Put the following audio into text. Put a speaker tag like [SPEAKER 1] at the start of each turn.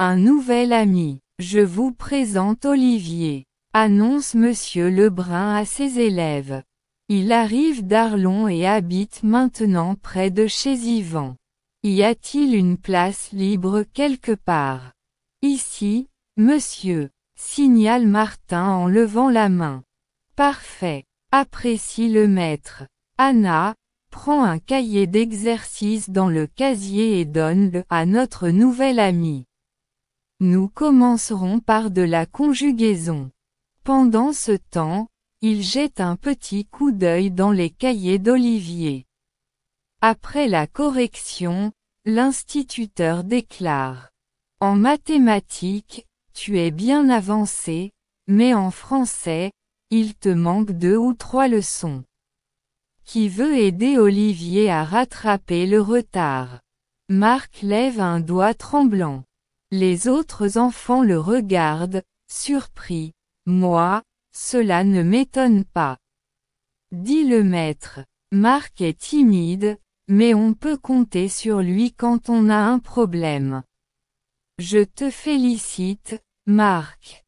[SPEAKER 1] Un nouvel ami. Je vous présente Olivier. Annonce Monsieur Lebrun à ses élèves. Il arrive d'Arlon et habite maintenant près de chez Yvan. Y a-t-il une place libre quelque part Ici, monsieur, signale Martin en levant la main. Parfait, apprécie le maître. Anna, prends un cahier d'exercice dans le casier et donne-le à notre nouvel ami. Nous commencerons par de la conjugaison. Pendant ce temps, il jette un petit coup d'œil dans les cahiers d'Olivier. Après la correction, l'instituteur déclare « En mathématiques, tu es bien avancé, mais en français, il te manque deux ou trois leçons. » Qui veut aider Olivier à rattraper le retard Marc lève un doigt tremblant. Les autres enfants le regardent, surpris. Moi, cela ne m'étonne pas. Dit le maître. Marc est timide, mais on peut compter sur lui quand on a un problème. Je te félicite, Marc.